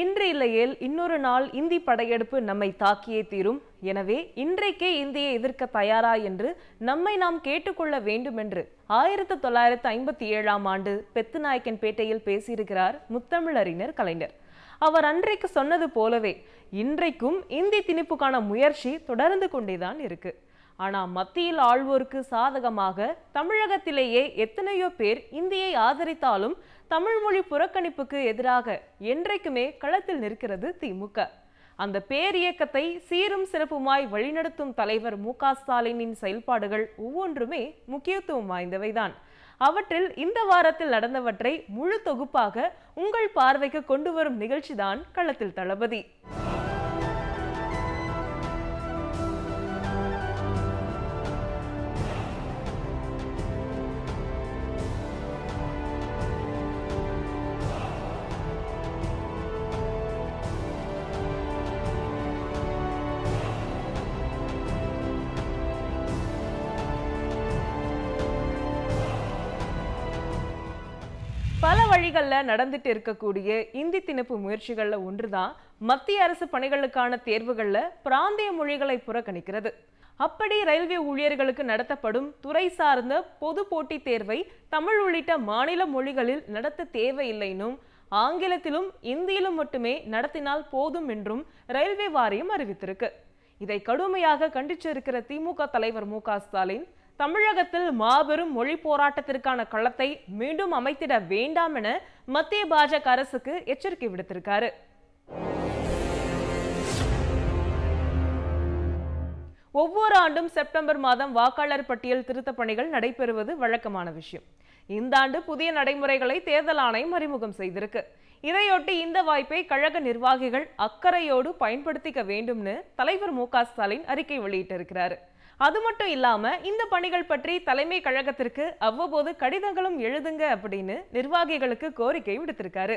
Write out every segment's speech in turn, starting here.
இன்று இல்லையேல் இன்னொரு நாள் இந்தி படையெடுப்பு நம்மை தாக்கியே தீரும் எனவே இன்றைக்கே இந்தியை எதிர்க்க தயாரா என்று நம்மை நாம் கேட்டுக்கொள்ள வேண்டும் என்று ஆயிரத்தி தொள்ளாயிரத்தி ஐம்பத்தி ஏழாம் ஆண்டு பெத்துநாயக்கன் பேட்டையில் பேசியிருக்கிறார் முத்தமிழறிஞர் கலைஞர் அவர் அன்றைக்கு சொன்னது போலவே இன்றைக்கும் இந்தி திணிப்புக்கான முயற்சி தொடர்ந்து கொண்டேதான் இருக்கு ஆனால் மத்தியில் ஆழ்வோருக்கு சாதகமாக தமிழகத்திலேயே எத்தனையோ பேர் இந்தியை ஆதரித்தாலும் தமிழ்மொழி புறக்கணிப்புக்கு எதிராக என்றைக்குமே களத்தில் நிற்கிறது திமுக அந்த பேரியக்கத்தை சீரும் சிறப்புமாய் வழிநடத்தும் தலைவர் மு ஸ்டாலினின் செயல்பாடுகள் ஒவ்வொன்றுமே முக்கியத்துவம் வாய்ந்தவைதான் அவற்றில் இந்த வாரத்தில் நடந்தவற்றை முழு தொகுப்பாக உங்கள் பார்வைக்கு கொண்டு வரும் நிகழ்ச்சிதான் களத்தில் தளபதி நாட்களில் நடந்துட்டு இருக்கக்கூடிய இந்தி திணிப்பு முயற்சிகளில் ஒன்று தான் மத்திய அரசு பணிகளுக்கான தேர்வுகளில் பிராந்திய மொழிகளை புறக்கணிக்கிறது அப்படி ரயில்வே ஊழியர்களுக்கு நடத்தப்படும் துறை சார்ந்த பொது போட்டித் தேர்வை தமிழ் உள்ளிட்ட மாநில மொழிகளில் நடத்த தேவையில்லைனும் ஆங்கிலத்திலும் இந்தியிலும் மட்டுமே நடத்தினால் போதும் என்றும் ரயில்வே வாரியம் அறிவித்திருக்கு இதை கடுமையாக கண்டிச்சிருக்கிற திமுக தலைவர் மு ஸ்டாலின் தமிழகத்தில் மாபெரும் மொழி போராட்டத்திற்கான களத்தை மீண்டும் அமைத்திட வேண்டாம் என மத்திய பாஜக அரசுக்கு எச்சரிக்கை விடுத்திருக்காரு ஒவ்வொரு ஆண்டும் செப்டம்பர் மாதம் வாக்காளர் பட்டியல் திருத்த பணிகள் நடைபெறுவது வழக்கமான விஷயம் இந்த ஆண்டு புதிய நடைமுறைகளை தேர்தல் ஆணையம் அறிமுகம் செய்திருக்கு இதையொட்டி இந்த வாய்ப்பை கழக நிர்வாகிகள் அக்கறையோடு பயன்படுத்திக்க வேண்டும்னு தலைவர் மு க ஸ்டாலின் அறிக்கை வெளியிட்டிருக்கிறாரு அது மட்டும் இல்லாமல் இந்த பணிகள் பற்றி தலைமை கழகத்திற்கு அவ்வப்போது கடிதங்களும் எழுதுங்க அப்படின்னு நிர்வாகிகளுக்கு கோரிக்கை விடுத்திருக்காரு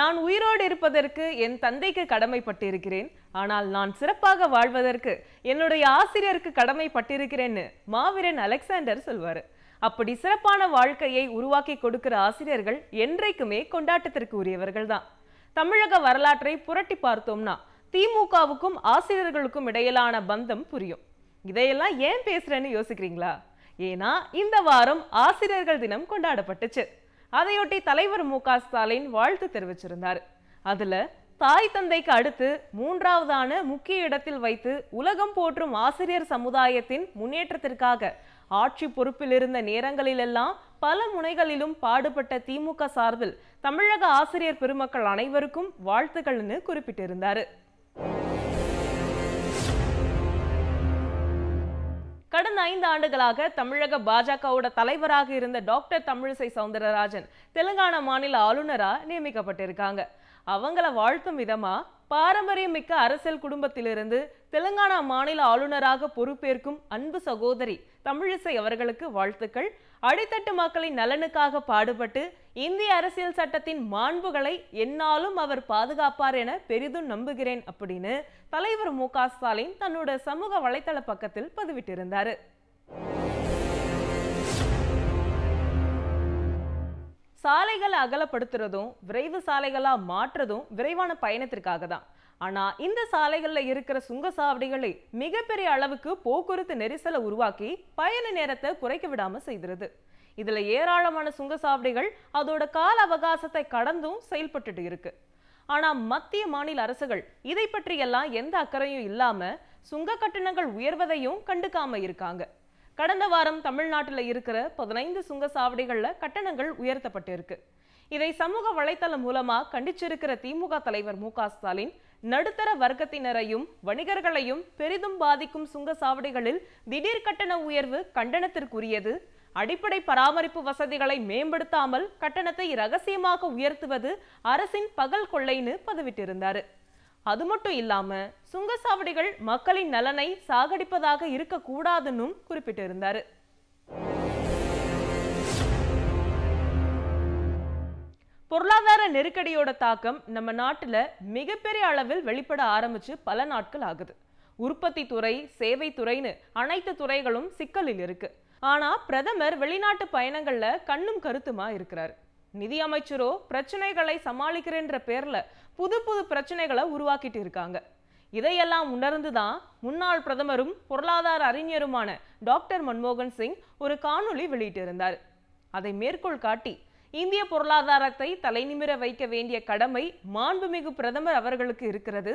நான் உயிரோடு இருப்பதற்கு என் தந்தைக்கு கடமைப்பட்டிருக்கிறேன் ஆனால் நான் சிறப்பாக வாழ்வதற்கு என்னுடைய ஆசிரியருக்கு கடமைப்பட்டிருக்கிறேன்னு மாவீரன் அலெக்சாண்டர் சொல்வார் அப்படி சிறப்பான வாழ்க்கையை உருவாக்கி கொடுக்கிற ஆசிரியர்கள் என்றைக்குமே கொண்டாட்டத்திற்கு உரியவர்கள் தான் தமிழக வரலாற்றை புரட்டி பார்த்தோம்னா திமுகவுக்கும் ஆசிரியர்களுக்கும் இடையிலான பந்தம் புரியும் இதையெல்லாம் ஏன் பேசுறேன்னு யோசிக்கிறீங்களா ஏன்னா இந்த வாரம் ஆசிரியர்கள் தினம் கொண்டாடப்பட்டுச்சு அதையொட்டி தலைவர் மு ஸ்டாலின் வாழ்த்து தெரிவிச்சிருந்தார் அதுல தாய் தந்தைக்கு அடுத்து மூன்றாவதான முக்கிய இடத்தில் வைத்து உலகம் போற்றும் ஆசிரியர் சமுதாயத்தின் முன்னேற்றத்திற்காக ஆட்சி பொறுப்பில் இருந்த நேரங்களிலெல்லாம் பல முனைகளிலும் பாடுபட்ட திமுக சார்பில் தமிழக ஆசிரியர் பெருமக்கள் அனைவருக்கும் வாழ்த்துக்கள்னு குறிப்பிட்டிருந்தாரு கடந்த ஐந்து ஆண்டுகளாக தமிழக பாஜகவோட தலைவராக இருந்த டாக்டர் தமிழிசை சவுந்தரராஜன் தெலுங்கானா மாநில ஆளுநரா நியமிக்கப்பட்டிருக்காங்க அவங்கள வாழ்த்தும் விதமா மிக்க அரசியல் குடும்பத்திலிருந்து தெலுங்கானா மாநில ஆளுநராக பொறுப்பேற்கும் அன்பு சகோதரி தமிழிசை அவர்களுக்கு வாழ்த்துக்கள் அடித்தட்டு மக்களின் நலனுக்காக பாடுபட்டு இந்திய அரசியல் சட்டத்தின் மாண்புகளை என்னாலும் அவர் பாதுகாப்பார் என பெரிதும் நம்புகிறேன் அப்படின்னு தலைவர் மு ஸ்டாலின் தன்னோட சமூக வலைதள பக்கத்தில் பதிவிட்டிருந்தார் சாலைகளை அகலப்படுத்துறதும் விரைவு சாலைகளாக மாற்றுறதும் விரைவான பயணத்திற்காக தான் ஆனால் இந்த சாலைகளில் இருக்கிற சுங்க சாவடிகளை மிகப்பெரிய அளவுக்கு போக்குவரத்து நெரிசலை உருவாக்கி பயண நேரத்தை குறைக்க விடாமல் செய்கிறது இதில் ஏராளமான சுங்க சாவடிகள் அதோட கால அவகாசத்தை கடந்தும் செயல்பட்டு இருக்கு ஆனால் மத்திய மாநில அரசுகள் இதை பற்றியெல்லாம் எந்த அக்கறையும் இல்லாமல் சுங்க கட்டணங்கள் உயர்வதையும் கண்டுக்காம இருக்காங்க கடந்த வாரம் தமிழ்நாட்டில் இருக்கிற பதினைந்து சுங்க சாவடிகளில் கட்டணங்கள் உயர்த்தப்பட்டிருக்கு இதை சமூக வலைத்தளம் மூலமாக கண்டிச்சிருக்கிற திமுக தலைவர் மு க ஸ்டாலின் நடுத்தர வர்க்கத்தினரையும் வணிகர்களையும் பெரிதும் பாதிக்கும் சுங்க சாவடிகளில் திடீர் கட்டண உயர்வு கண்டனத்திற்குரியது அடிப்படை பராமரிப்பு வசதிகளை மேம்படுத்தாமல் கட்டணத்தை ரகசியமாக உயர்த்துவது அரசின் பகல் கொள்ளைன்னு பதிவிட்டிருந்தார் அது மட்டும் இல்லாம சுங்கசாவடிகள் மக்களின் நலனை சாகடிப்பதாக இருக்கக்கூடாதுன்னு குறிப்பிட்டிருந்தாரு பொருளாதார நெருக்கடியோட தாக்கம் நம்ம நாட்டில் மிகப்பெரிய அளவில் வெளிப்பட ஆரம்பிச்சு பல நாட்கள் ஆகுது உற்பத்தி துறை சேவை துறைன்னு அனைத்து துறைகளும் சிக்கலில் இருக்கு ஆனா பிரதமர் வெளிநாட்டு பயணங்கள்ல கண்ணும் கருத்துமா இருக்கிறாரு நிதி அமைச்சரோ பிரச்சனைகளை சமாளிக்கிறேன்ற பேர்ல புது புது பிரச்சனைகளை உருவாக்கிட்டு இருக்காங்க இதையெல்லாம் உணர்ந்துதான் முன்னாள் பிரதமரும் பொருளாதார அறிஞருமான டாக்டர் மன்மோகன் சிங் ஒரு காணொளி வெளியிட்டிருந்தார் அதை மேற்கோள் காட்டி இந்திய பொருளாதாரத்தை தலைநிமிர வைக்க வேண்டிய கடமை மாண்புமிகு பிரதமர் அவர்களுக்கு இருக்கிறது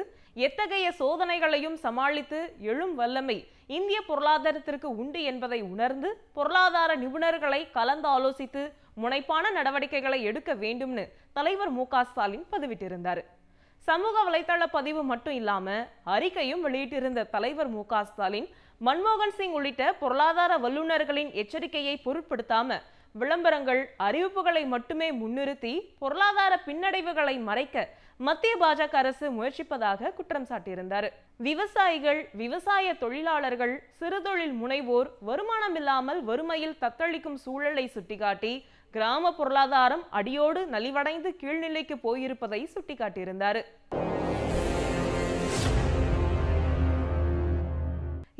எத்தகைய சோதனைகளையும் சமாளித்து எழும் வல்லமை இந்திய பொருளாதாரத்திற்கு உண்டு என்பதை உணர்ந்து பொருளாதார நிபுணர்களை கலந்து ஆலோசித்து முனைப்பான நடவடிக்கைகளை எடுக்க வேண்டும்னு தலைவர் மு ஸ்டாலின் பதிவிட்டிருந்தார் சமூக வலைதள பதிவு மட்டும் இல்லாம அறிக்கையும் வெளியிட்டிருந்த தலைவர் மு ஸ்டாலின் மன்மோகன் சிங் உள்ளிட்ட பொருளாதார வல்லுநர்களின் எச்சரிக்கையை பொருட்படுத்தாம விளம்பரங்கள் அறிவிப்புகளை மட்டுமே முன்னிறுத்தி பொருளாதார பின்னடைவுகளை மறைக்க மத்திய பாஜக அரசு முயற்சிப்பதாக குற்றம் சாட்டியிருந்தார் விவசாயிகள் விவசாய தொழிலாளர்கள் சிறுதொழில் முனைவோர் வருமானம் இல்லாமல் வறுமையில் தத்தளிக்கும் சூழலை சுட்டிக்காட்டி கிராம பொருளாதாரம் அடியோடு நலிவடைந்து கீழ்நிலைக்கு போயிருப்பதை சுட்டிக்காட்டியிருந்தார்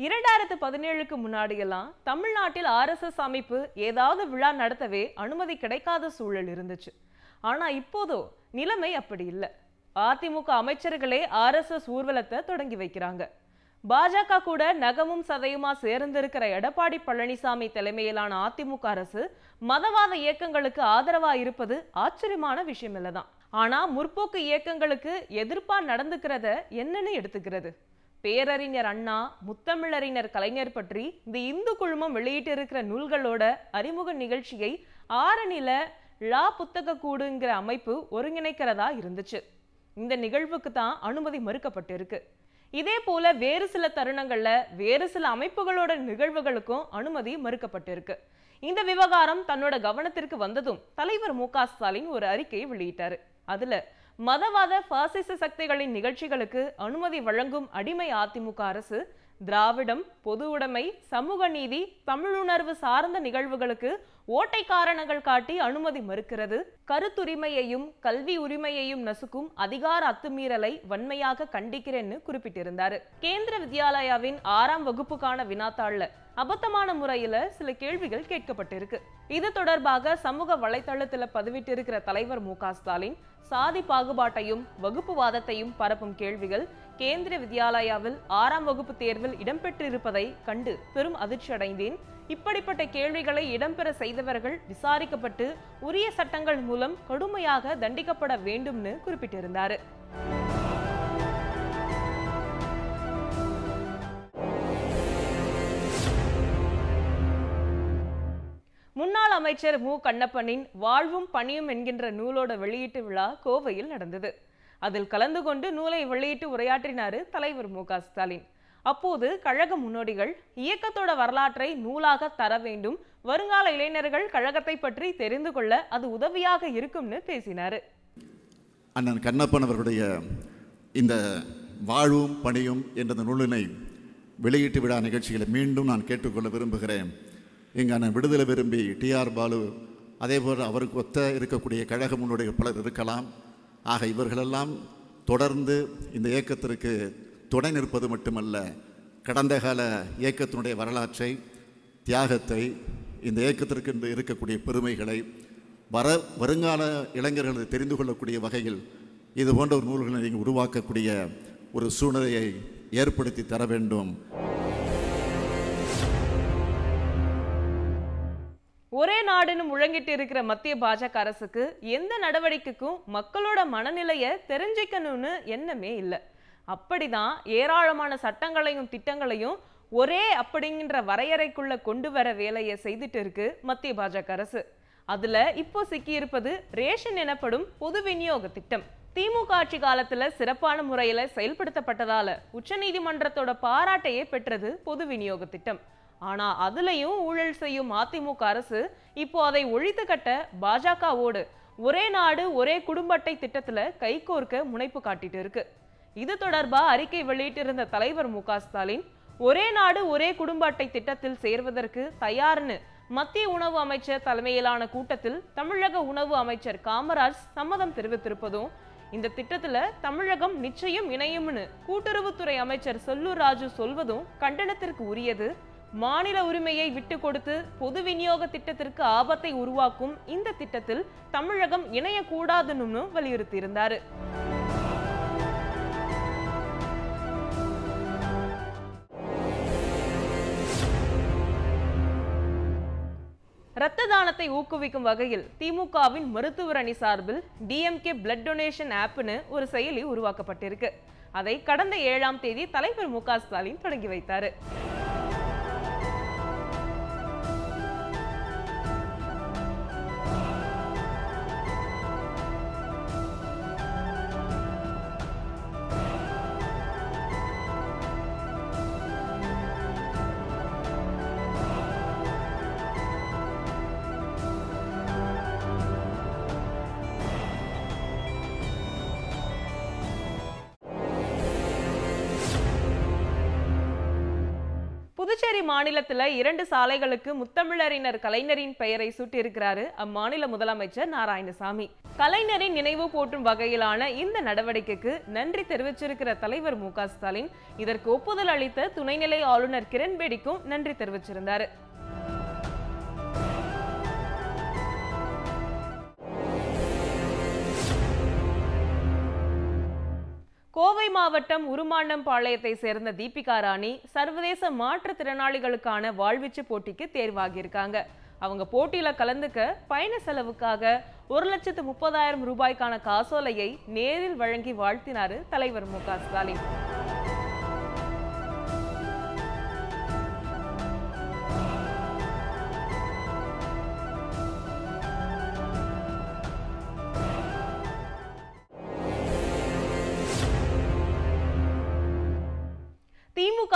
இரண்டாயிரத்து பதினேழுக்கு முன்னாடியெல்லாம் தமிழ்நாட்டில் ஆர்எஸ்எஸ் அமைப்பு ஏதாவது விழா நடத்தவே அனுமதி கிடைக்காத சூழல் இருந்துச்சு ஆனால் இப்போதோ நிலைமை அப்படி இல்லை அதிமுக அமைச்சர்களே ஆர்எஸ்எஸ் ஊர்வலத்தை தொடங்கி வைக்கிறாங்க பாஜக கூட நகமும் சதையுமா சேர்ந்திருக்கிற எடப்பாடி பழனிசாமி தலைமையிலான அதிமுக அரசு மதவாத இயக்கங்களுக்கு ஆதரவா இருப்பது ஆச்சரியமான விஷயம் இல்லதான் ஆனா முற்போக்கு இயக்கங்களுக்கு எதிர்ப்பா நடந்துக்கிறத என்னன்னு எடுத்துக்கிறது பேரறிஞர் அண்ணா முத்தமிழறிஞர் கலைஞர் பற்றி இந்த இந்து குழுமம் வெளியிட்டிருக்கிற நூல்களோட அறிமுக நிகழ்ச்சியை ஆரணில லா புத்தக கூடுங்கிற அமைப்பு ஒருங்கிணைக்கிறதா இருந்துச்சு இந்த நிகழ்வுக்கு தான் அனுமதி மறுக்கப்பட்டிருக்கு இதே போல வேறு சில தருணங்கள்ல வேறு சில அமைப்புகளோட நிகழ்வுகளுக்கும் அனுமதி மறுக்கப்பட்டிருக்கு இந்த விவகாரம் தன்னோட கவனத்திற்கு வந்ததும் தலைவர் மு க ஸ்டாலின் ஒரு அறிக்கையை வெளியிட்டாரு அதுல மதவாத பாசிச சக்திகளின் நிகழ்ச்சிகளுக்கு அனுமதி வழங்கும் அடிமை அதிமுக அரசு திராவிடம் பொது உடைமை சமூக நீதி தமிழுணர்வு சார்ந்த நிகழ்வுகளுக்கு ஓட்டை காரணங்கள் காட்டி அனுமதி மறுக்கிறது கருத்துரிமையையும் கல்வி உரிமையையும் நசுக்கும் அதிகார அத்துமீறலை வன்மையாக கண்டிக்கிறேன்னு குறிப்பிட்டிருந்தார் கேந்திர வித்யாலயாவின் ஆறாம் வகுப்புக்கான வினாத்தாள்ல அபத்தமான முறையில சில கேள்விகள் கேட்கப்பட்டிருக்கு இது தொடர்பாக சமூக வலைதளத்தில் பதிவிட்டிருக்கிற தலைவர் மு ஸ்டாலின் சாதி பாகுபாட்டையும் வகுப்புவாதத்தையும் பரப்பும் கேள்விகள் கேந்திர வித்யாலயாவில் ஆறாம் வகுப்பு தேர்வில் இடம்பெற்றிருப்பதை கண்டு பெரும் அதிர்ச்சி அடைந்தேன் இப்படிப்பட்ட கேள்விகளை இடம்பெற செய்தவர்கள் விசாரிக்கப்பட்டு உரிய சட்டங்கள் மூலம் கடுமையாக தண்டிக்கப்பட வேண்டும்னு குறிப்பிட்டிருந்தார் முன்னாள் அமைச்சர் மு கண்ணப்பனின் வாழ்வும் பணியும் என்கின்ற நூலோட வெளியீட்டு விழா கோவையில் நடந்தது அதில் கலந்து கொண்டு நூலை வெளியிட்டு உரையாற்றினார் தலைவர் மு ஸ்டாலின் அப்போது கழக முன்னோடிகள் இயக்கத்தோட வரலாற்றை நூலாக தர வேண்டும் வருங்கால இளைஞர்கள் கழகத்தை பற்றி தெரிந்து கொள்ள அது உதவியாக இருக்கும்னு பேசினார் அண்ணன் கண்ணப்பன் அவர்களுடைய இந்த வாழ்வும் பணியும் என்ற நூலினை வெளியீட்டு விழா நிகழ்ச்சிகளை மீண்டும் நான் கேட்டுக்கொள்ள விரும்புகிறேன் எங்கள் அண்ணன் விடுதலை விரும்பி டிஆர் பாலு அதேபோல் அவருக்கு ஒத்த இருக்கக்கூடிய கழக முன்னுடைய பலர் இருக்கலாம் ஆக இவர்களெல்லாம் தொடர்ந்து இந்த இயக்கத்திற்கு துணை நிற்பது மட்டுமல்ல கடந்த கால இயக்கத்தினுடைய வரலாற்றை தியாகத்தை இந்த இயக்கத்திற்கு இருக்கக்கூடிய பெருமைகளை வர வருங்கால இளைஞர்கள் தெரிந்து கொள்ளக்கூடிய வகையில் இது போன்ற ஒரு நூல்களை நீங்கள் உருவாக்கக்கூடிய ஒரு சூழ்நிலையை ஏற்படுத்தி தர வேண்டும் ஒரே நாடுன்னு முழங்கிட்டு இருக்கிற மத்திய பாஜக அரசுக்கு எந்த நடவடிக்கைக்கும் மக்களோட மனநிலையை தெரிஞ்சுக்கணும்னு எண்ணமே இல்லை அப்படிதான் ஏராளமான சட்டங்களையும் திட்டங்களையும் ஒரே அப்படிங்கிற வரையறைக்குள்ள கொண்டு வர வேலையை செய்துட்டு இருக்கு மத்திய பாஜக அரசு அதுல இப்போ சிக்கியிருப்பது ரேஷன் எனப்படும் பொது விநியோக திட்டம் திமுக ஆட்சி காலத்துல சிறப்பான முறையில செயல்படுத்தப்பட்டதால உச்சநீதிமன்றத்தோட பாராட்டையே பெற்றது பொது விநியோக திட்டம் ஆனா அதுலயும் ஊழல் செய்யும் அதிமுக அரசு இப்போ அதை ஒழித்து கட்ட பாஜகவோடு ஒரே நாடு ஒரே குடும்ப அட்டை திட்டத்துல கைகோர்க்க முனைப்பு காட்டிட்டு இருக்கு இது தொடர்பாக அறிக்கை வெளியிட்டிருந்த தலைவர் மு ஸ்டாலின் ஒரே நாடு ஒரே குடும்ப அட்டை திட்டத்தில் சேர்வதற்கு தயார்னு மத்திய உணவு அமைச்சர் தலைமையிலான கூட்டத்தில் தமிழக உணவு அமைச்சர் காமராஜ் சம்மதம் தெரிவித்திருப்பதும் இந்த திட்டத்துல தமிழகம் நிச்சயம் இணையும்னு கூட்டுறவுத்துறை அமைச்சர் செல்லூர் ராஜு சொல்வதும் கண்டனத்திற்கு உரியது மாநில உரிமையை விட்டு கொடுத்து பொது விநியோக திட்டத்திற்கு ஆபத்தை உருவாக்கும் இந்த திட்டத்தில் தமிழகம் இணையக்கூடாதுன்னு வலியுறுத்தியிருந்தாரு ரத்ததானத்தை தானத்தை ஊக்குவிக்கும் வகையில் திமுகவின் மருத்துவர் அணி சார்பில் டிஎம்கே பிளட் டொனேஷன் ஆப்னு ஒரு செயலி உருவாக்கப்பட்டிருக்கு அதை கடந்த ஏழாம் தேதி தலைவர் மு ஸ்டாலின் தொடங்கி வைத்தார் புதுச்சேரி மாநிலத்தில் இரண்டு சாலைகளுக்கு முத்தமிழறிஞர் கலைஞரின் பெயரை சூட்டியிருக்கிறாரு அம்மாநில முதலமைச்சர் நாராயணசாமி கலைஞரின் நினைவு போற்றும் வகையிலான இந்த நடவடிக்கைக்கு நன்றி தெரிவிச்சிருக்கிற தலைவர் மு ஸ்டாலின் இதற்கு ஒப்புதல் அளித்த துணைநிலை ஆளுநர் கிரண்பேடிக்கும் நன்றி தெரிவிச்சிருந்தாரு மாவட்டம் உருமாண்டம்பாளையத்தை சேர்ந்த தீபிகா ராணி சர்வதேச மாற்றுத்திறனாளிகளுக்கான வாழ்விச்சு போட்டிக்கு தேர்வாகியிருக்காங்க அவங்க போட்டியில கலந்துக்க பயண செலவுக்காக ஒரு லட்சத்து முப்பதாயிரம் ரூபாய்க்கான காசோலையை நேரில் வழங்கி வாழ்த்தினார் தலைவர் மு க ஸ்டாலின்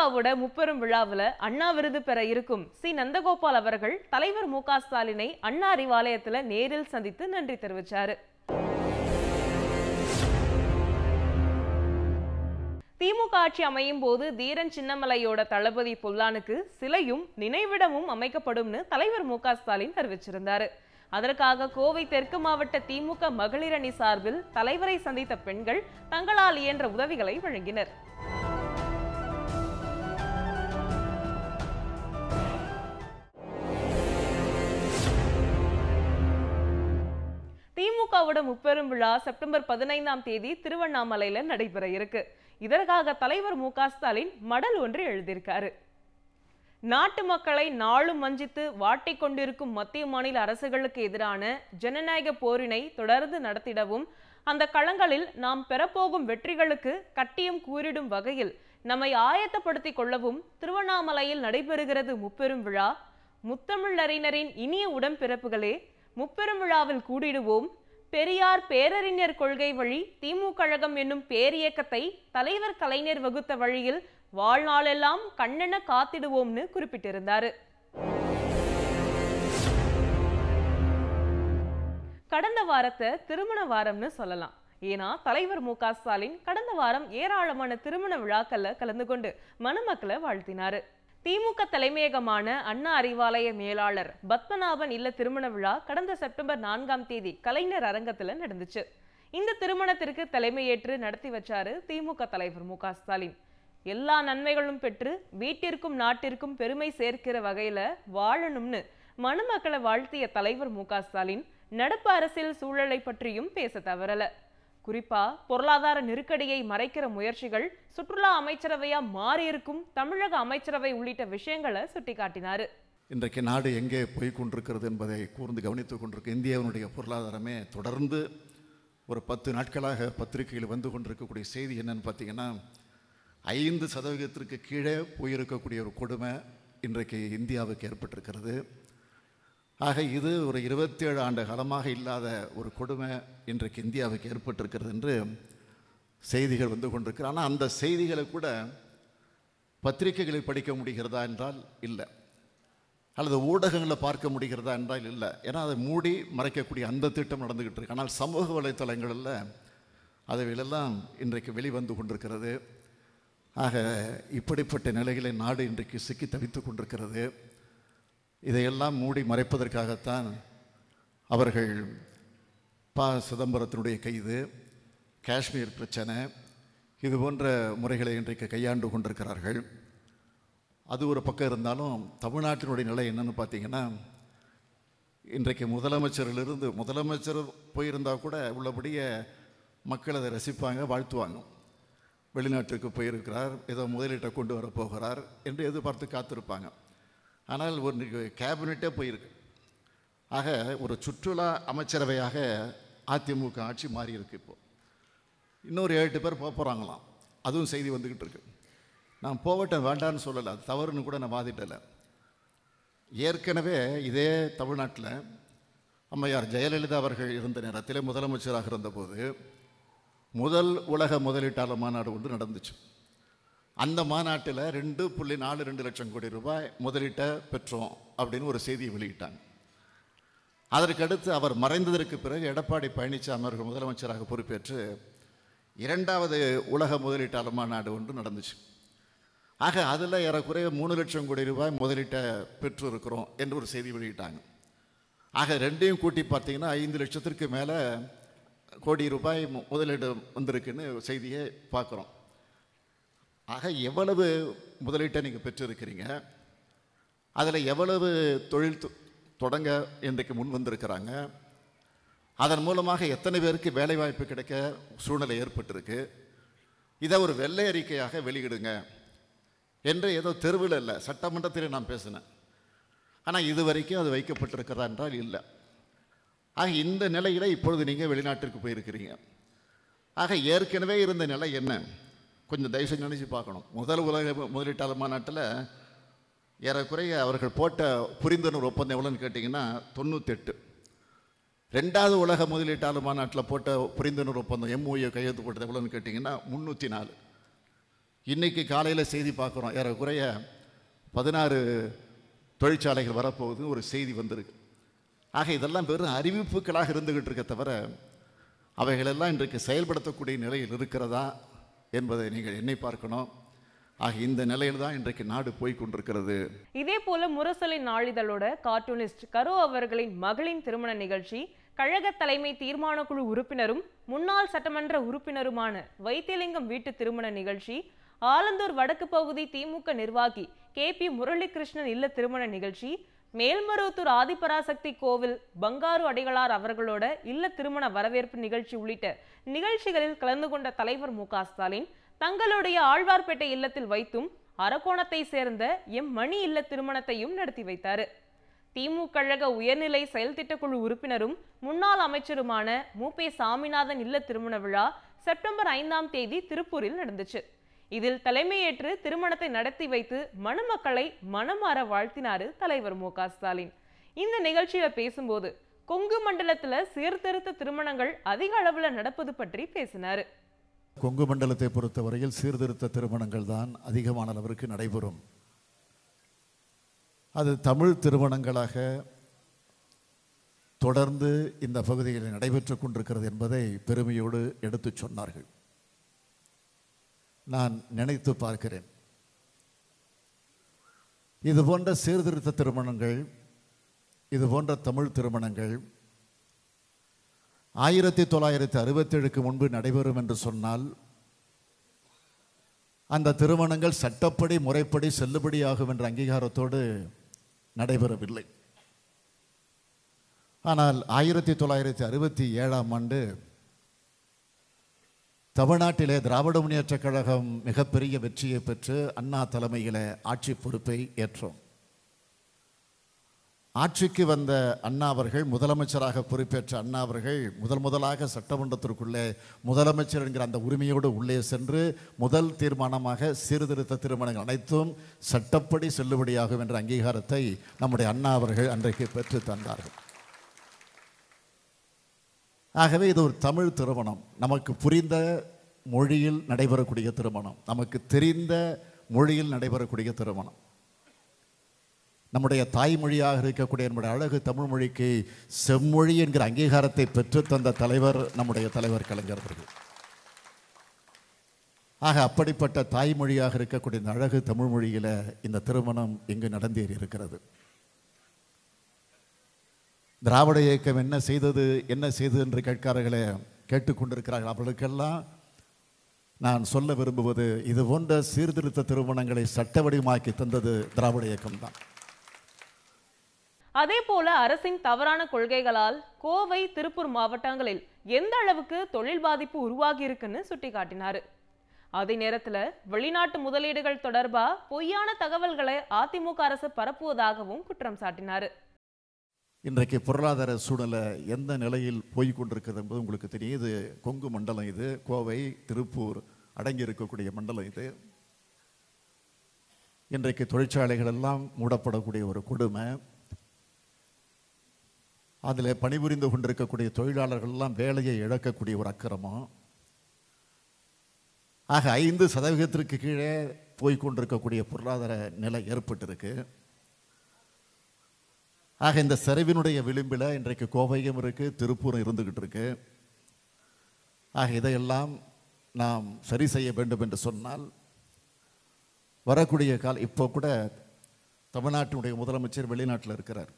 திமுகவோட முப்பெரும் விழாவில் அண்ணா விருது பெற இருக்கும் சி நந்தகோபால் அவர்கள் தலைவர் மு ஸ்டாலினை அண்ணா அறிவாலயத்தில் நேரில் சந்தித்து நன்றி தெரிவித்தார் திமுக ஆட்சி அமையும் போது தீரன் சின்னமலையோட தளபதி பொல்லானுக்கு சிலையும் நினைவிடமும் அமைக்கப்படும்னு தலைவர் மு க ஸ்டாலின் தெரிவிச்சிருந்தாரு அதற்காக கோவை தெற்கு மாவட்ட திமுக மகளிரணி சார்பில் தலைவரை சந்தித்த பெண்கள் தங்களால் இயன்ற உதவிகளை வழங்கினர் திமுகவோட முப்பெரும் விழா செப்டம்பர் பதினைந்தாம் தேதி திருவண்ணாமலையில் நடைபெற இருக்கு இதற்காக தலைவர் மு ஸ்டாலின் மடல் ஒன்று எழுதியிருக்காரு நாட்டு மக்களை நாளும் வஞ்சித்து வாட்டி கொண்டிருக்கும் மத்திய மாநில அரசுகளுக்கு எதிரான ஜனநாயக போரினை தொடர்ந்து நடத்திடவும் அந்த களங்களில் நாம் பெறப்போகும் வெற்றிகளுக்கு கட்டியம் கூறிடும் வகையில் நம்மை ஆயத்தப்படுத்திக் கொள்ளவும் திருவண்ணாமலையில் நடைபெறுகிறது முப்பெரும் விழா முத்தமிழறிஞரின் இனிய உடன்பிறப்புகளே முப்பெரும் விழாவில் கூடிடுவோம் பெரியார் பேரறிஞர் கொள்கை வழி திமு கழகம் என்னும் பேரியக்கத்தை தலைவர் கலைஞர் வகுத்த வழியில் வாழ்நாளெல்லாம் கண்ணென காத்திடுவோம்னு குறிப்பிட்டிருந்தார் கடந்த வாரத்தை திருமண வாரம்னு சொல்லலாம் ஏன்னா தலைவர் மு ஸ்டாலின் கடந்த வாரம் ஏராளமான திருமண விழாக்கள்ல கலந்து கொண்டு மணமக்களை வாழ்த்தினாரு திமுக தலைமையகமான அண்ணா அறிவாலய மேலாளர் பத்மநாபன் இல்ல திருமண விழா கடந்த செப்டம்பர் நான்காம் தேதி கலைஞர் அரங்கத்தில் நடந்துச்சு இந்த திருமணத்திற்கு தலைமையேற்று நடத்தி வச்சாரு திமுக தலைவர் மு ஸ்டாலின் எல்லா நன்மைகளும் பெற்று வீட்டிற்கும் நாட்டிற்கும் பெருமை சேர்க்கிற வகையில வாழணும்னு மணமக்களை வாழ்த்திய தலைவர் மு ஸ்டாலின் நடப்பு அரசியல் சூழலை பற்றியும் பேச தவறல குறிப்பா பொருளாதார நெருக்கடியை மறைக்கிற முயற்சிகள் சுற்றுலா அமைச்சரவையா மாறியிருக்கும் தமிழக அமைச்சரவை உள்ளிட்ட விஷயங்களை சுட்டிக்காட்டினார் இன்றைக்கு நாடு எங்கே போய் கொண்டிருக்கிறது என்பதை கூர்ந்து கவனித்து கொண்டிருக்க இந்தியாவினுடைய பொருளாதாரமே தொடர்ந்து ஒரு பத்து நாட்களாக பத்திரிகையில் வந்து கொண்டிருக்கக்கூடிய செய்தி என்னன்னு பார்த்தீங்கன்னா ஐந்து சதவீதத்திற்கு கீழே போயிருக்கக்கூடிய ஒரு கொடுமை இன்றைக்கு இந்தியாவுக்கு ஏற்பட்டிருக்கிறது ஆக இது ஒரு இருபத்தேழு ஆண்டு காலமாக இல்லாத ஒரு கொடுமை இன்றைக்கு இந்தியாவுக்கு ஏற்பட்டிருக்கிறது என்று செய்திகள் வந்து கொண்டிருக்கிறது ஆனால் அந்த செய்திகளை கூட பத்திரிகைகளில் படிக்க முடிகிறதா என்றால் இல்லை அல்லது ஊடகங்களை பார்க்க முடிகிறதா என்றால் இல்லை ஏன்னா அதை மூடி மறைக்கக்கூடிய அந்த திட்டம் நடந்துக்கிட்டு இருக்கு ஆனால் சமூக வலைத்தளங்களில் அதைகளெல்லாம் இன்றைக்கு வெளிவந்து கொண்டிருக்கிறது ஆக இப்படிப்பட்ட நிலைகளை நாடு இன்றைக்கு சிக்கி தவித்து கொண்டிருக்கிறது இதையெல்லாம் மூடி மறைப்பதற்காகத்தான் அவர்கள் ப சிதம்பரத்தினுடைய கைது காஷ்மீர் பிரச்சனை இது போன்ற முறைகளை இன்றைக்கு கையாண்டு கொண்டிருக்கிறார்கள் அது ஒரு பக்கம் இருந்தாலும் தமிழ்நாட்டினுடைய நிலை என்னென்னு பார்த்தீங்கன்னா இன்றைக்கு முதலமைச்சரிலிருந்து முதலமைச்சர் போயிருந்தால் கூட உள்ளபடியே மக்கள் அதை ரசிப்பாங்க வாழ்த்துவாங்க வெளிநாட்டுக்கு போயிருக்கிறார் ஏதோ முதலீட்டை கொண்டு வர போகிறார் என்று எதிர்பார்த்து காத்திருப்பாங்க ஆனால் ஒரு கேபினட்டே போயிருக்கு ஆக ஒரு சுற்றுலா அமைச்சரவையாக அதிமுக ஆட்சி மாறியிருக்கு இப்போது இன்னொரு ஏழு பேர் போக போகிறாங்களாம் அதுவும் செய்தி வந்துக்கிட்டு இருக்கு நான் போகட்டும் வேண்டான்னு சொல்லலை அது தவறுன்னு கூட நான் வாதிட்டலை ஏற்கனவே இதே தமிழ்நாட்டில் அம்மையார் ஜெயலலிதா அவர்கள் இருந்த நேரத்தில் முதலமைச்சராக இருந்தபோது முதல் உலக முதலீட்டாளர் மாநாடு ஒன்று நடந்துச்சு அந்த மாநாட்டில் ரெண்டு புள்ளி நாலு ரெண்டு லட்சம் கோடி ரூபாய் முதலீட்டை பெற்றோம் அப்படின்னு ஒரு செய்தியை வெளியிட்டாங்க அதற்கடுத்து அவர் மறைந்ததற்கு பிறகு எடப்பாடி பழனிசாமி அவர்கள் முதலமைச்சராக பொறுப்பேற்று இரண்டாவது உலக முதலீட்டாளர் மாநாடு ஒன்று நடந்துச்சு ஆக அதில் ஏறக்குறைய மூணு லட்சம் கோடி ரூபாய் முதலீட்டை பெற்று இருக்கிறோம் என்று ஒரு செய்தி வெளியிட்டாங்க ஆக ரெண்டையும் கூட்டி பார்த்தீங்கன்னா ஐந்து லட்சத்திற்கு மேலே கோடி ரூபாய் முதலீடு வந்திருக்குன்னு செய்தியை பார்க்குறோம் ஆக எவ்வளவு முதலீட்டை நீங்கள் பெற்றிருக்கிறீங்க அதில் எவ்வளவு தொழில் தொடங்க இன்றைக்கு முன் வந்திருக்கிறாங்க அதன் மூலமாக எத்தனை பேருக்கு வேலைவாய்ப்பு கிடைக்க சூழ்நிலை ஏற்பட்டிருக்கு இதை ஒரு வெள்ளை அறிக்கையாக வெளியிடுங்க என்று ஏதோ தெருவில் இல்லை சட்டமன்றத்தில் நான் பேசினேன் ஆனால் இது வரைக்கும் அது வைக்கப்பட்டிருக்கிறதா என்றால் இல்லை ஆக இந்த நிலையில் இப்பொழுது நீங்கள் வெளிநாட்டிற்கு போயிருக்கிறீங்க ஆக ஏற்கனவே இருந்த நிலை என்ன கொஞ்சம் தயவு செஞ்சு நினச்சி பார்க்கணும் முதல் உலக முதலீட்டாளர் மாநாட்டில் ஏறக்குறைய அவர்கள் போட்ட புரிந்துணர்வு ஒப்பந்தம் எவ்வளோன்னு கேட்டிங்கன்னா தொண்ணூத்தெட்டு ரெண்டாவது உலக முதலீட்டாளர் மாநாட்டில் போட்ட புரிந்துணர்வு ஒப்பந்தம் எம்ஓஏ கையெழுத்து போட்டது எவ்வளோன்னு கேட்டிங்கன்னா முந்நூற்றி நாலு இன்றைக்கி காலையில் செய்தி பார்க்குறோம் ஏறக்குறைய பதினாறு தொழிற்சாலைகள் வரப்போகுதுன்னு ஒரு செய்தி வந்திருக்கு ஆக இதெல்லாம் வெறும் அறிவிப்புகளாக இருந்துக்கிட்டு இருக்க தவிர அவைகளெல்லாம் இன்றைக்கு செயல்படுத்தக்கூடிய நிலையில் இருக்கிறதா என்பதை நீங்கள் என்னை பார்க்கணும் ஆகிய இந்த நிலையில் தான் இன்றைக்கு நாடு போய் கொண்டிருக்கிறது இதே போல முரசொலி நாளிதழோட கார்ட்டூனிஸ்ட் கரு அவர்களின் மகளின் திருமண நிகழ்ச்சி கழக தலைமை தீர்மான குழு உறுப்பினரும் முன்னாள் சட்டமன்ற உறுப்பினருமான வைத்தியலிங்கம் வீட்டு திருமண நிகழ்ச்சி ஆலந்தூர் வடக்கு பகுதி திமுக நிர்வாகி கே பி முரளிகிருஷ்ணன் இல்ல திருமண நிகழ்ச்சி மேல்மருவத்தூர் ஆதிபராசக்தி கோவில் பங்காரு அடிகளார் அவர்களோட இல்ல திருமண வரவேற்பு நிகழ்ச்சி உள்ளிட்ட நிகழ்ச்சிகளில் கலந்து கொண்ட தலைவர் மு ஸ்டாலின் தங்களுடைய ஆழ்வார்பேட்டை இல்லத்தில் வைத்தும் அரக்கோணத்தை சேர்ந்த எம் மணி இல்ல திருமணத்தையும் நடத்தி வைத்தார் திமுக கழக உயர்நிலை திட்டக்குழு உறுப்பினரும் முன்னாள் அமைச்சருமான மு சாமிநாதன் இல்ல திருமண விழா செப்டம்பர் ஐந்தாம் தேதி திருப்பூரில் நடந்துச்சு இதில் தலைமையேற்று திருமணத்தை நடத்தி வைத்து மணமக்களை மனமாற வாழ்த்தினாரு தலைவர் மு ஸ்டாலின் இந்த நிகழ்ச்சியில பேசும்போது கொங்கு மண்டலத்துல சீர்திருத்த திருமணங்கள் அதிக அளவுல நடப்பது பற்றி பேசினாரு கொங்கு மண்டலத்தை பொறுத்தவரையில் சீர்திருத்த திருமணங்கள் தான் அதிகமான அளவிற்கு நடைபெறும் அது தமிழ் திருமணங்களாக தொடர்ந்து இந்த பகுதிகளில் நடைபெற்று கொண்டிருக்கிறது என்பதை பெருமையோடு எடுத்துச் சொன்னார்கள் நான் நினைத்து பார்க்கிறேன் இது போன்ற சீர்திருத்த திருமணங்கள் இது போன்ற தமிழ் திருமணங்கள் ஆயிரத்தி தொள்ளாயிரத்தி அறுபத்தேழுக்கு முன்பு நடைபெறும் என்று சொன்னால் அந்த திருமணங்கள் சட்டப்படி முறைப்படி செல்லுபடியாகும் என்ற அங்கீகாரத்தோடு நடைபெறவில்லை ஆனால் ஆயிரத்தி தொள்ளாயிரத்தி அறுபத்தி ஏழாம் ஆண்டு தமிழ்நாட்டிலே திராவிட முன்னேற்றக் கழகம் மிகப்பெரிய வெற்றியை பெற்று அண்ணா தலைமையில் ஆட்சி பொறுப்பை ஏற்றோம் ஆட்சிக்கு வந்த அண்ணா அவர்கள் முதலமைச்சராக பொறுப்பேற்ற அண்ணா அவர்கள் முதல் முதலாக சட்டமன்றத்திற்குள்ளே முதலமைச்சர் என்கிற அந்த உரிமையோடு உள்ளே சென்று முதல் தீர்மானமாக சீர்திருத்த திருமணங்கள் அனைத்தும் சட்டப்படி செல்லுபடியாகும் என்ற அங்கீகாரத்தை நம்முடைய அண்ணா அவர்கள் அன்றைக்கு பெற்று தந்தார்கள் ஆகவே இது ஒரு தமிழ் திருமணம் நமக்கு புரிந்த மொழியில் நடைபெறக்கூடிய திருமணம் நமக்கு தெரிந்த மொழியில் நடைபெறக்கூடிய திருமணம் நம்முடைய தாய்மொழியாக இருக்கக்கூடிய நம்முடைய அழகு தமிழ் மொழிக்கு செம்மொழி என்கிற அங்கீகாரத்தை பெற்று தந்த தலைவர் நம்முடைய தலைவர் கலைஞர் அவர்கள் ஆக அப்படிப்பட்ட தாய்மொழியாக இருக்கக்கூடிய இந்த அழகு தமிழ் மொழியில் இந்த திருமணம் இங்கு நடந்தேறி இருக்கிறது திராவிட இயக்கம் என்ன செய்தது என்ன செய்தது என்று கேட்காரர்களே கேட்டுக்கொண்டிருக்கிறார்கள் அவர்களுக்கெல்லாம் நான் சொல்ல விரும்புவது இது போன்ற சீர்திருத்த திருமணங்களை சட்ட வடிவமாக்கி தந்தது திராவிட இயக்கம் தான் அதே போல அரசின் தவறான கொள்கைகளால் கோவை திருப்பூர் மாவட்டங்களில் எந்த அளவுக்கு தொழில் பாதிப்பு உருவாகி இருக்குன்னு சுட்டிக்காட்டினார் அதே நேரத்தில் வெளிநாட்டு முதலீடுகள் தொடர்பாக பொய்யான தகவல்களை அதிமுக அரசு பரப்புவதாகவும் குற்றம் சாட்டினார் இன்றைக்கு பொருளாதார சூழ்நிலை எந்த நிலையில் போய் கொண்டிருக்கிறது என்பது உங்களுக்கு தெரியும் இது கொங்கு மண்டலம் இது கோவை திருப்பூர் அடங்கி இருக்கக்கூடிய மண்டலம் இது இன்றைக்கு தொழிற்சாலைகள் எல்லாம் மூடப்படக்கூடிய ஒரு கொடுமை அதில் பணிபுரிந்து கொண்டிருக்கக்கூடிய தொழிலாளர்கள்லாம் வேலையை இழக்கக்கூடிய ஒரு அக்கிரமம் ஆக ஐந்து சதவீதத்திற்கு கீழே போய்கொண்டிருக்கக்கூடிய பொருளாதார நிலை ஏற்பட்டிருக்கு ஆக இந்த செறிவினுடைய விளிம்பில் இன்றைக்கு கோவையும் இருக்குது திருப்பூரும் இருந்துக்கிட்டு இருக்கு ஆக இதையெல்லாம் நாம் சரி செய்ய வேண்டும் என்று சொன்னால் வரக்கூடிய கால இப்போ கூட தமிழ்நாட்டினுடைய முதலமைச்சர் வெளிநாட்டில் இருக்கிறார்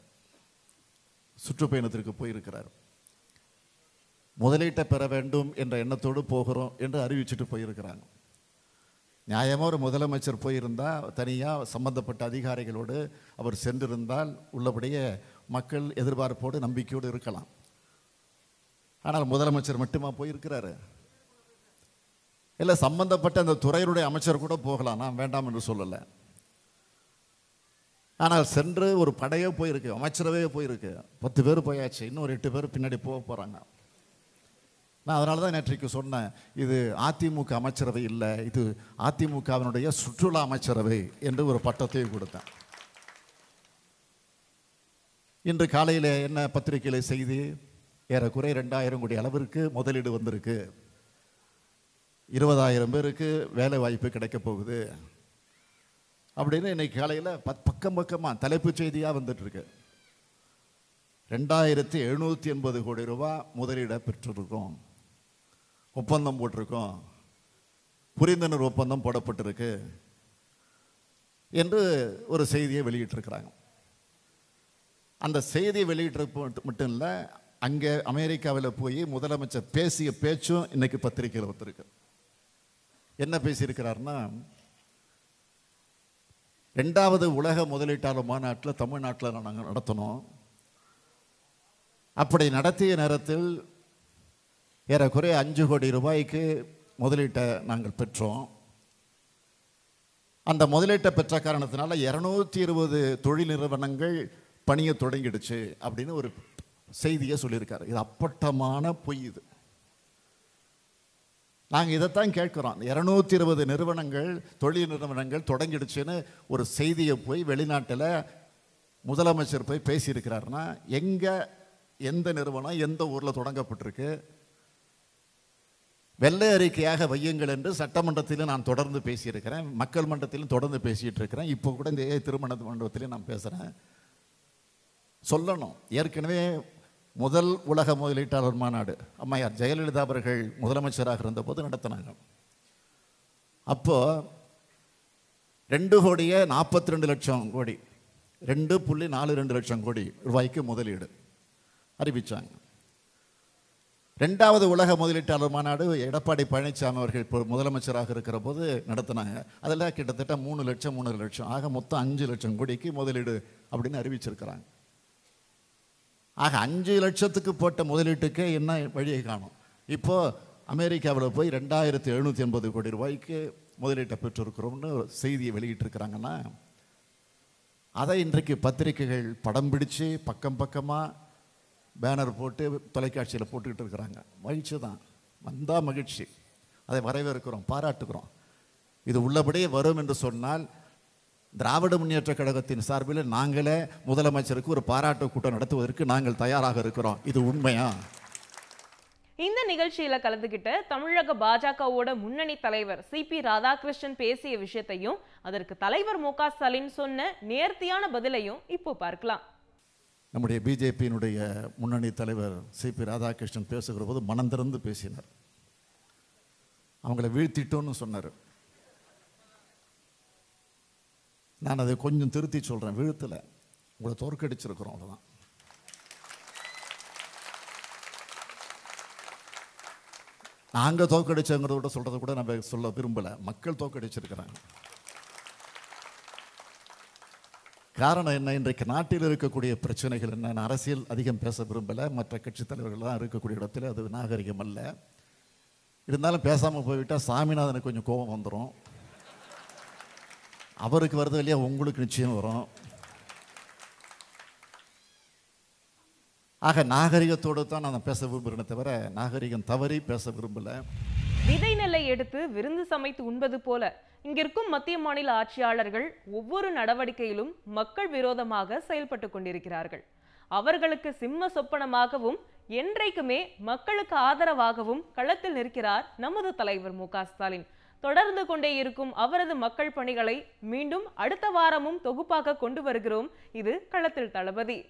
சுற்றுப்பயணத்திற்கு போயிருக்கிறார் முதலீட்டை பெற வேண்டும் என்ற எண்ணத்தோடு போகிறோம் என்று அறிவிச்சுட்டு போயிருக்கிறாங்க நியாயமாக ஒரு முதலமைச்சர் போயிருந்தால் தனியாக சம்பந்தப்பட்ட அதிகாரிகளோடு அவர் சென்றிருந்தால் உள்ளபடியே மக்கள் எதிர்பார்ப்போடு நம்பிக்கையோடு இருக்கலாம் ஆனால் முதலமைச்சர் மட்டுமா போயிருக்கிறாரு இல்லை சம்பந்தப்பட்ட அந்த துறையினுடைய அமைச்சர் கூட போகலாம் நான் வேண்டாம் என்று சொல்லலை ஆனால் சென்று ஒரு படையே போயிருக்கு அமைச்சரவே போயிருக்கு பத்து பேர் போயாச்சு இன்னும் ஒரு எட்டு பேர் பின்னாடி போக போகிறாங்க நான் அதனால தான் நேற்றைக்கு சொன்னேன் இது அதிமுக அமைச்சரவை இல்லை இது அதிமுகவினுடைய சுற்றுலா அமைச்சரவை என்று ஒரு பட்டத்தையும் கொடுத்தேன் இன்று காலையில் என்ன பத்திரிகையில் செய்தி ஏறக்குறை ரெண்டாயிரம் கோடி அளவிற்கு முதலீடு வந்திருக்கு இருபதாயிரம் பேருக்கு வேலை வாய்ப்பு கிடைக்க போகுது அப்படின்னு இன்னைக்கு காலையில் பத் பக்கம் பக்கமாக தலைப்புச் செய்தியாக வந்துட்டுருக்கு ரெண்டாயிரத்தி எழுநூற்றி எண்பது கோடி ரூபா முதலீடை பெற்றிருக்கோம் ஒப்பந்தம் போட்டிருக்கோம் புரிந்துணர்வு ஒப்பந்தம் போடப்பட்டிருக்கு என்று ஒரு செய்தியை வெளியிட்டிருக்கிறாங்க அந்த செய்தியை வெளியிட்டிருப்ப மட்டும் இல்லை அங்கே அமெரிக்காவில் போய் முதலமைச்சர் பேசிய பேச்சும் இன்னைக்கு பத்திரிகையில் வந்திருக்கு என்ன பேசியிருக்கிறார்னா ரெண்டாவது உலக முதலீட்டாளர் மாநாட்டில் தமிழ்நாட்டில் நாங்கள் நடத்தணும் அப்படி நடத்திய நேரத்தில் ஏறக்குறைய அஞ்சு கோடி ரூபாய்க்கு முதலீட்டை நாங்கள் பெற்றோம் அந்த முதலீட்டை பெற்ற காரணத்தினால இரநூத்தி இருபது தொழில் நிறுவனங்கள் பணியை தொடங்கிடுச்சு அப்படின்னு ஒரு செய்தியை சொல்லியிருக்காரு இது அப்பட்டமான பொய் இது நாங்கள் இதைத்தான் கேட்குறோம் இரநூத்தி இருபது நிறுவனங்கள் தொழில் நிறுவனங்கள் தொடங்கிடுச்சுன்னு ஒரு செய்தியை போய் வெளிநாட்டில் முதலமைச்சர் போய் பேசியிருக்கிறாருன்னா எங்கே எந்த நிறுவனம் எந்த ஊரில் தொடங்கப்பட்டிருக்கு வெள்ளை அறிக்கையாக வையுங்கள் என்று சட்டமன்றத்திலும் நான் தொடர்ந்து பேசியிருக்கிறேன் மக்கள் மன்றத்திலும் தொடர்ந்து பேசிகிட்டு இருக்கிறேன் இப்போ கூட இந்த திருமண மண்டபத்திலையும் நான் பேசுகிறேன் சொல்லணும் ஏற்கனவே முதல் உலக முதலீட்டாளர் மாநாடு அம்மையார் ஜெயலலிதா அவர்கள் முதலமைச்சராக இருந்தபோது நடத்தினாங்க அப்போது ரெண்டு கோடியே நாற்பத்தி ரெண்டு லட்சம் கோடி ரெண்டு புள்ளி நாலு ரெண்டு லட்சம் கோடி ரூபாய்க்கு முதலீடு அறிவித்தாங்க ரெண்டாவது உலக முதலீட்டாளர் மாநாடு எடப்பாடி பழனிசாமி அவர்கள் இப்போ முதலமைச்சராக இருக்கிற போது நடத்தினாங்க அதில் கிட்டத்தட்ட மூணு லட்சம் மூணு லட்சம் ஆக மொத்தம் அஞ்சு லட்சம் கோடிக்கு முதலீடு அப்படின்னு அறிவிச்சிருக்கிறாங்க ஆக அஞ்சு லட்சத்துக்கு போட்ட முதலீட்டுக்கே என்ன வழியை காணும் இப்போது அமெரிக்காவில் போய் ரெண்டாயிரத்தி எழுநூற்றி எண்பது கோடி ரூபாய்க்கு முதலீட்டை பெற்றிருக்கிறோம்னு செய்தியை வெளியிட்டிருக்கிறாங்கன்னா அதை இன்றைக்கு பத்திரிகைகள் படம் பிடிச்சு பக்கம் பக்கமாக பேனர் போட்டு தொலைக்காட்சியில் போட்டுக்கிட்டு இருக்கிறாங்க மகிழ்ச்சி தான் வந்தால் மகிழ்ச்சி அதை வரவேற்கிறோம் பாராட்டுகிறோம் இது உள்ளபடியே வரும் என்று சொன்னால் திராவிட முன்னேற்ற கழகத்தின் சார்பில் நாங்களே முதலமைச்சருக்கு ஒரு பாராட்டு கூட்டம் நடத்துவதற்கு நாங்கள் தயாராக இருக்கிறோம் இது உண்மையா இந்த நிகழ்ச்சியில் கலந்துகிட்ட தமிழக பாஜகவோட முன்னணி தலைவர் சி பி ராதாகிருஷ்ணன் பேசிய விஷயத்தையும் அதற்கு தலைவர் மு க ஸ்டாலின் சொன்ன நேர்த்தியான பதிலையும் இப்போ பார்க்கலாம் நம்முடைய பிஜேபியினுடைய முன்னணி தலைவர் சிபி ராதாகிருஷ்ணன் பேசுகிற போது மனம் திறந்து பேசினார் அவங்கள வீழ்த்திட்டோன்னு சொன்னார் நான் அதை கொஞ்சம் திருத்தி சொல்கிறேன் வீழ்த்தில் உங்களை தோற்கடிச்சிருக்கிறோம் அவ்வளோதான் நாங்கள் தோற்கடிச்சோங்கிறத விட சொல்கிறத கூட நம்ம சொல்ல விரும்பலை மக்கள் தோற்கடிச்சிருக்கிறாங்க காரணம் என்ன இன்றைக்கு நாட்டில் இருக்கக்கூடிய பிரச்சனைகள் என்ன நான் அரசியல் அதிகம் பேச விரும்பலை மற்ற கட்சித் தலைவர்கள்லாம் இருக்கக்கூடிய இடத்துல அது நாகரிகம் அல்ல இருந்தாலும் பேசாமல் போய்விட்டால் சாமிநாதனுக்கு கொஞ்சம் கோபம் வந்துடும் அவருக்கு வருது இல்லையா உங்களுக்கு நிச்சயம் வரும் ஆக நாகரிகத்தோடு தான் நான் பேச விரும்புகிறேனே தவிர நாகரிகம் தவறி பேச விரும்பலை விதை நெல்லை எடுத்து விருந்து சமைத்து உண்பது போல இங்கிருக்கும் மத்திய மாநில ஆட்சியாளர்கள் ஒவ்வொரு நடவடிக்கையிலும் மக்கள் விரோதமாக செயல்பட்டு கொண்டிருக்கிறார்கள் அவர்களுக்கு சிம்ம சொப்பனமாகவும் என்றைக்குமே மக்களுக்கு ஆதரவாகவும் களத்தில் நிற்கிறார் நமது தலைவர் மு ஸ்டாலின் தொடர்ந்து கொண்டே இருக்கும் அவரது மக்கள் பணிகளை மீண்டும் அடுத்த வாரமும் தொகுப்பாக கொண்டு வருகிறோம் இது களத்தில் தளபதி